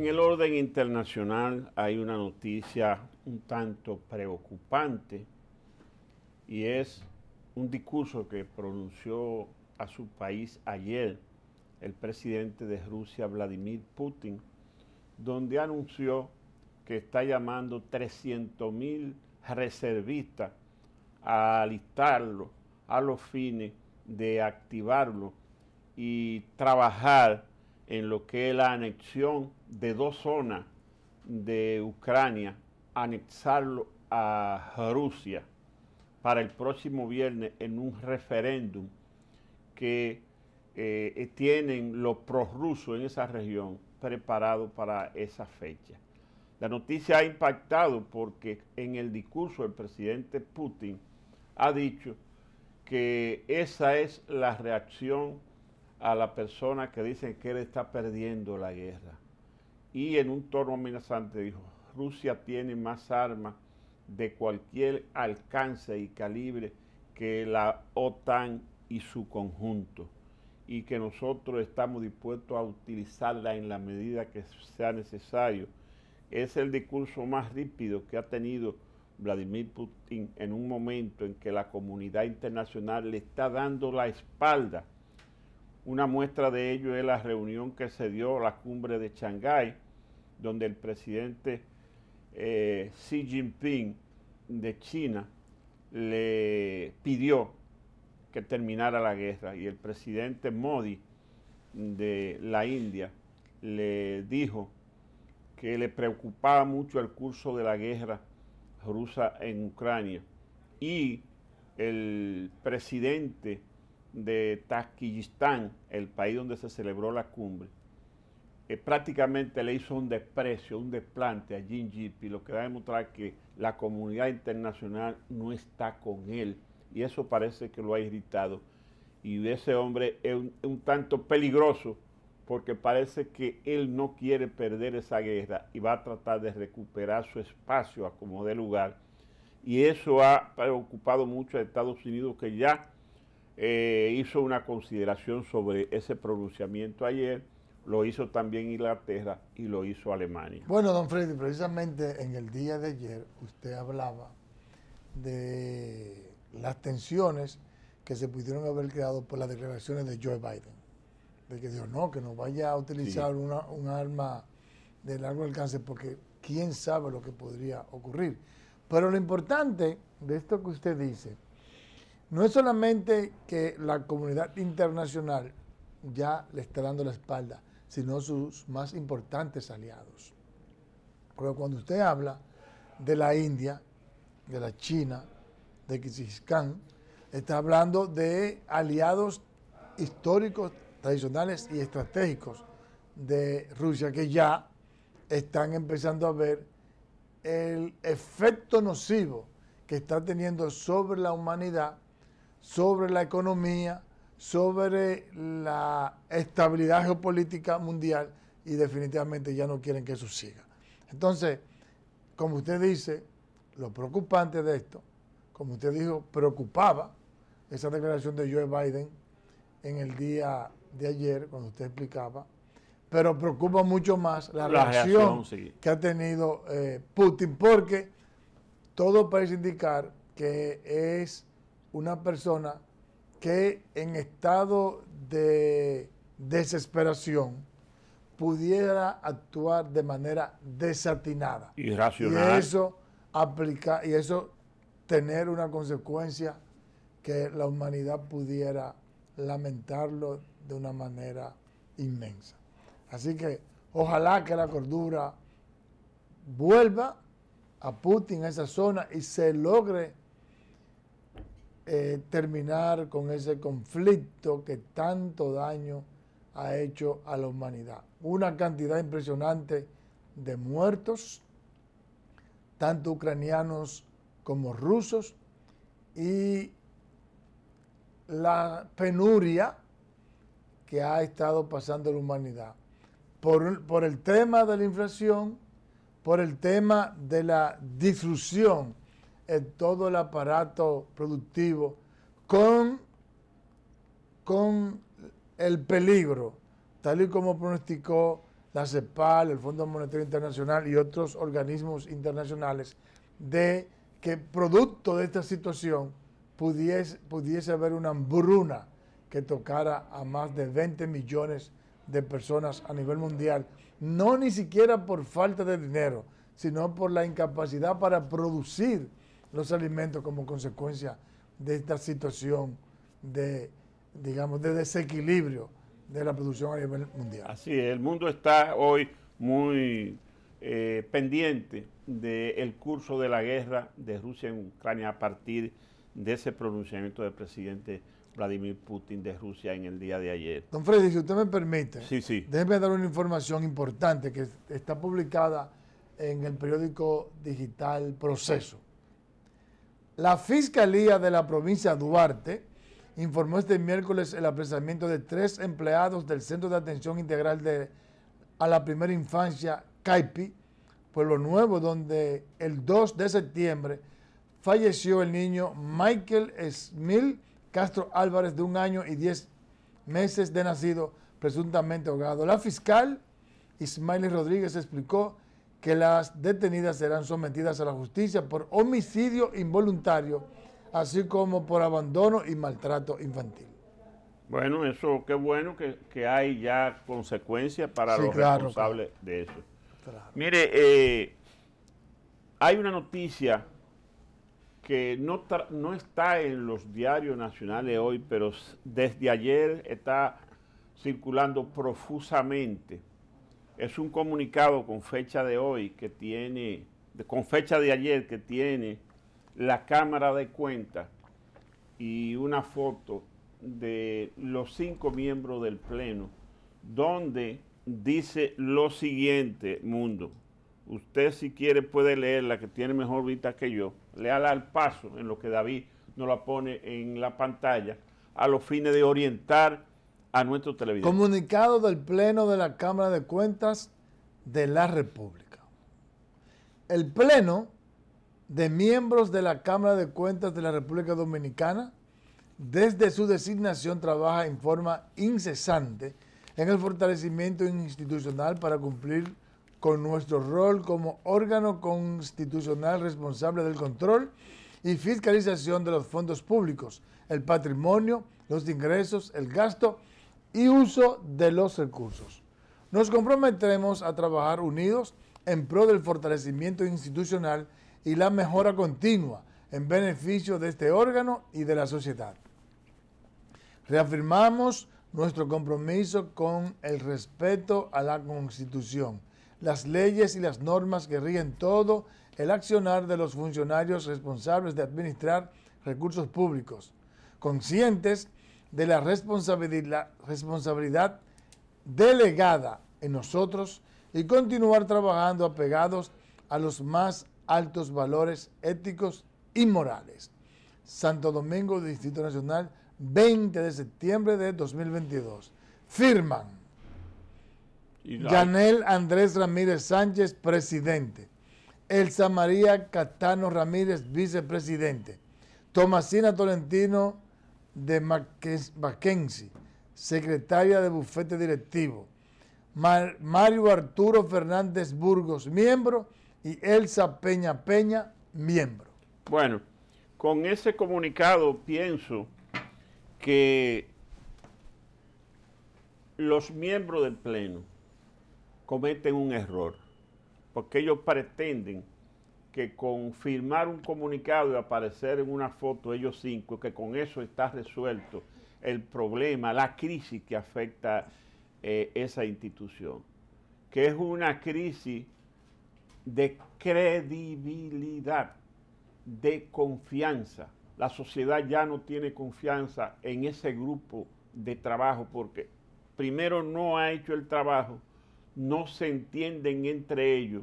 En el orden internacional hay una noticia un tanto preocupante y es un discurso que pronunció a su país ayer el presidente de Rusia, Vladimir Putin, donde anunció que está llamando 300.000 mil reservistas a alistarlo a los fines de activarlo y trabajar en lo que es la anexión de dos zonas de Ucrania, anexarlo a Rusia para el próximo viernes en un referéndum que eh, tienen los prorrusos en esa región preparados para esa fecha. La noticia ha impactado porque en el discurso el presidente Putin ha dicho que esa es la reacción a la persona que dicen que él está perdiendo la guerra. Y en un tono amenazante dijo, Rusia tiene más armas de cualquier alcance y calibre que la OTAN y su conjunto, y que nosotros estamos dispuestos a utilizarla en la medida que sea necesario. Es el discurso más rípido que ha tenido Vladimir Putin en un momento en que la comunidad internacional le está dando la espalda una muestra de ello es la reunión que se dio la cumbre de Shanghái, donde el presidente eh, Xi Jinping de China le pidió que terminara la guerra y el presidente Modi de la India le dijo que le preocupaba mucho el curso de la guerra rusa en Ucrania y el presidente de Tajikistán, el país donde se celebró la cumbre, eh, prácticamente le hizo un desprecio, un desplante a Jinping lo que va a demostrar que la comunidad internacional no está con él. Y eso parece que lo ha irritado. Y ese hombre es un, tanto peligroso porque parece que él no quiere perder esa guerra y va a tratar de recuperar su espacio a como de lugar. Y eso ha preocupado mucho a Estados Unidos que ya eh, hizo una consideración sobre ese pronunciamiento ayer, lo hizo también Inglaterra y lo hizo Alemania. Bueno, don Freddy, precisamente en el día de ayer usted hablaba de las tensiones que se pudieron haber creado por las declaraciones de Joe Biden, de que dijo no, que no vaya a utilizar un arma de largo alcance porque quién sabe lo que podría ocurrir. Pero lo importante de esto que usted dice, no es solamente que la comunidad internacional ya le está dando la espalda, sino sus más importantes aliados. Porque cuando usted habla de la India, de la China, de Kirguistán, está hablando de aliados históricos, tradicionales y estratégicos de Rusia que ya están empezando a ver el efecto nocivo que está teniendo sobre la humanidad sobre la economía, sobre la estabilidad geopolítica mundial y definitivamente ya no quieren que eso siga. Entonces, como usted dice, lo preocupante de esto, como usted dijo, preocupaba esa declaración de Joe Biden en el día de ayer, cuando usted explicaba, pero preocupa mucho más la, reacción, que ha tenido eh, Putin, porque todo parece indicar que es una persona que en estado de desesperación pudiera actuar de manera desatinada. Y eso aplica, y eso tener una consecuencia que la humanidad pudiera lamentarlo de una manera inmensa. Así que ojalá que la cordura vuelva a Putin a esa zona y se logre eh, terminar con ese conflicto que tanto daño ha hecho a la humanidad. Una cantidad impresionante de muertos, tanto ucranianos como rusos, y la penuria que ha estado pasando la humanidad. Por, por el tema de la inflación, por el tema de la difusión en todo el aparato productivo con, con el peligro, tal y como pronosticó la CEPAL, el Fondo Monetario Internacional y otros organismos internacionales, de que producto de esta situación pudiese, pudiese haber una hambruna que tocara a más de 20 millones de personas a nivel mundial, no ni siquiera por falta de dinero, sino por la incapacidad para producir los alimentos como consecuencia de esta situación de, digamos, de desequilibrio de la producción a nivel mundial. Así el mundo está hoy muy eh, pendiente del curso de la guerra de Rusia en Ucrania a partir de ese pronunciamiento del presidente Vladimir Putin de Rusia en el día de ayer. Don Freddy, si usted me permite, sí, déjeme dar una información importante que está publicada en el periódico digital Proceso. La Fiscalía de la provincia de Duarte informó este miércoles el apresamiento de tres empleados del Centro de Atención Integral de, a la Primera Infancia, CAIPI, Pueblo Nuevo, donde el 2 de septiembre falleció el niño Michael Smil Castro Álvarez, de un año y diez meses de nacido, presuntamente ahogado. La fiscal Ismael Rodríguez explicó que las detenidas serán sometidas a la justicia por homicidio involuntario, así como por abandono y maltrato infantil. Bueno, eso qué bueno que, hay ya consecuencias para los responsables de eso. Mire, eh, hay una noticia que no, no está en los diarios nacionales hoy, pero desde ayer está circulando profusamente es un comunicado con fecha de hoy que tiene, con fecha de ayer que tiene la Cámara de Cuentas y una foto de los cinco miembros del Pleno, donde dice lo siguiente, mundo. Usted si quiere puede leerla, que tiene mejor vista que yo. Léala al paso, en lo que David nos la pone en la pantalla, a los fines de orientar a nuestro televidente. Comunicado del Pleno de la Cámara de Cuentas de la República. El Pleno de miembros de la Cámara de Cuentas de la República Dominicana, desde su designación, trabaja en forma incesante en el fortalecimiento institucional para cumplir con nuestro rol como órgano constitucional responsable del control y fiscalización de los fondos públicos, el patrimonio, los ingresos, el gasto y uso de los recursos. Nos comprometemos a trabajar unidos en pro del fortalecimiento institucional y la mejora continua en beneficio de este órgano y de la sociedad. Reafirmamos nuestro compromiso con el respeto a la Constitución, las leyes y las normas que rigen todo el accionar de los funcionarios responsables de administrar recursos públicos, conscientes de la responsabilidad, delegada en nosotros y continuar trabajando apegados a los más altos valores éticos y morales. Santo Domingo, Distrito Nacional, 20 de septiembre de 2022. Firman. Yanel Andrés Ramírez Sánchez, presidente. Elsa María Catano Ramírez, vicepresidente. Tomasina Tolentino de Mackenzie, secretaria de bufete directivo. Mario Arturo Fernández Burgos, miembro, y Elsa Peña Peña, miembro. Bueno, con ese comunicado pienso que los miembros del Pleno cometen un error, porque ellos pretenden que con firmar un comunicado y aparecer en una foto ellos cinco, que con eso está resuelto el problema, la crisis que afecta eh, esa institución, que es una crisis de credibilidad, de confianza. La sociedad ya no tiene confianza en ese grupo de trabajo porque primero no ha hecho el trabajo, no se entienden entre ellos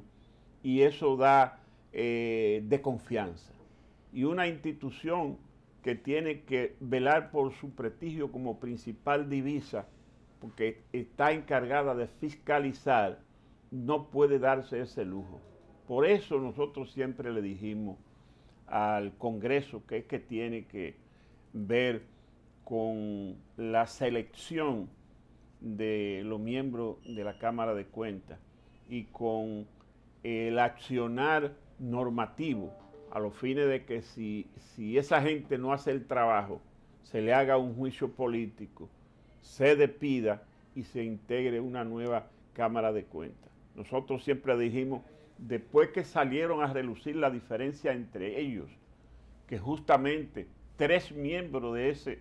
y eso da eh, de confianza. Y una institución que tiene que velar por su prestigio como principal divisa, porque está encargada de fiscalizar, no puede darse ese lujo. Por eso nosotros siempre le dijimos al Congreso que es que tiene que ver con la selección de los miembros de la Cámara de Cuentas y con el accionar normativo a los fines de que si, si esa gente no hace el trabajo, se le haga un juicio político, se despida y se integre una nueva Cámara de Cuentas. Nosotros siempre dijimos, después que salieron a relucir la diferencia entre ellos, que justamente tres miembros de, ese,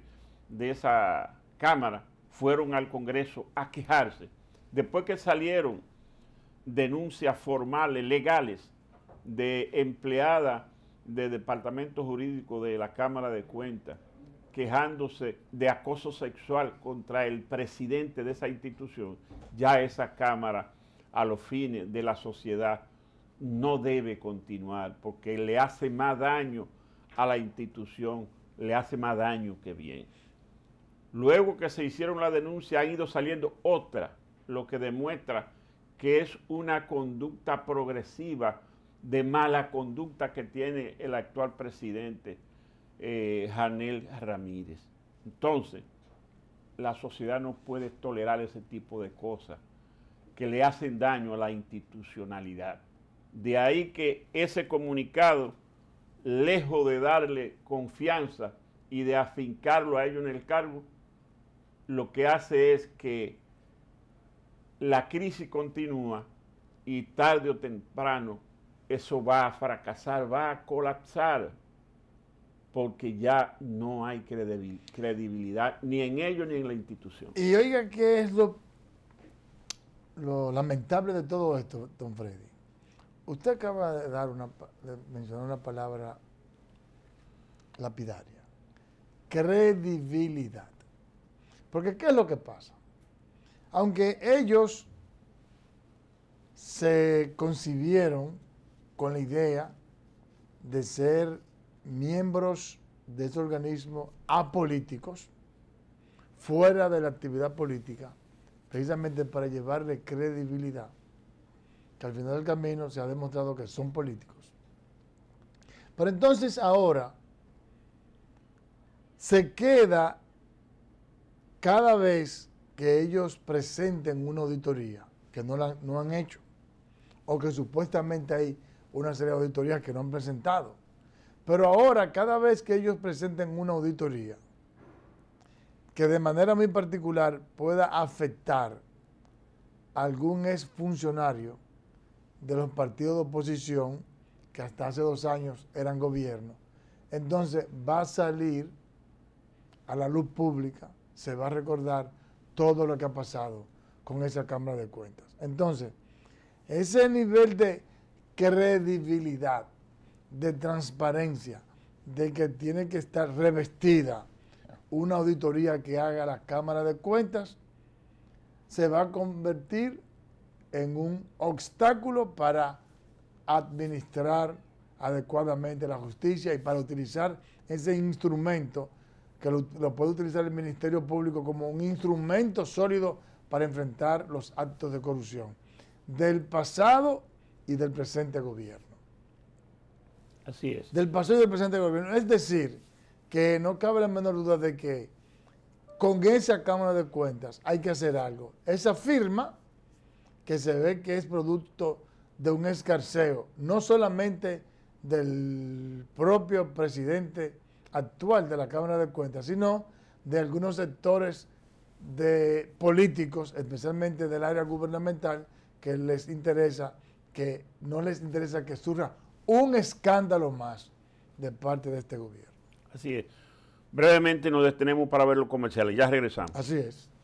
de esa Cámara fueron al Congreso a quejarse, después que salieron denuncias formales, legales, de empleada del Departamento Jurídico de la Cámara de Cuentas quejándose de acoso sexual contra el presidente de esa institución, ya esa Cámara a los fines de la sociedad no debe continuar porque le hace más daño a la institución, le hace más daño que bien. Luego que se hicieron la denuncia ha ido saliendo otra, lo que demuestra que es una conducta progresiva de mala conducta que tiene el actual presidente eh, Janel Ramírez. Entonces, la sociedad no puede tolerar ese tipo de cosas que le hacen daño a la institucionalidad. De ahí que ese comunicado, lejos de darle confianza y de afincarlo a ellos en el cargo, lo que hace es que la crisis continúa y tarde o temprano eso va a fracasar, va a colapsar, porque ya no hay credibilidad ni en ellos ni en la institución. Y oiga, ¿qué es lo, lamentable de todo esto, don Freddy? Usted acaba de, dar una, de mencionar una palabra lapidaria, credibilidad. Porque ¿qué es lo que pasa? Aunque ellos se concibieron con la idea de ser miembros de ese organismo apolíticos, fuera de la actividad política, precisamente para llevarle credibilidad, que al final del camino se ha demostrado que son políticos. Pero entonces ahora se queda cada vez que ellos presenten una auditoría, que no, la, no han hecho, o que supuestamente hay una serie de auditorías que no han presentado. Pero ahora, cada vez que ellos presenten una auditoría, que de manera muy particular pueda afectar a algún exfuncionario de los partidos de oposición, que hasta hace dos años eran gobierno, entonces va a salir a la luz pública, se va a recordar todo lo que ha pasado con esa Cámara de Cuentas. Entonces, ese nivel de credibilidad, de transparencia, de que tiene que estar revestida una auditoría que haga la Cámara de Cuentas, se va a convertir en un obstáculo para administrar adecuadamente la justicia y para utilizar ese instrumento que lo, puede utilizar el Ministerio Público como un instrumento sólido para enfrentar los actos de corrupción. Del pasado y del presente gobierno. Así es. Del pasado y del presente gobierno. Es decir, que no cabe la menor duda de que con esa Cámara de Cuentas hay que hacer algo. Esa firma que se ve que es producto de un escarceo, no solamente del propio presidente actual de la Cámara de Cuentas, sino de algunos sectores de políticos, especialmente del área gubernamental, que les interesa que no les interesa que surja un escándalo más de parte de este gobierno. Así es. Brevemente nos detenemos para ver los comerciales. Ya regresamos. Así es.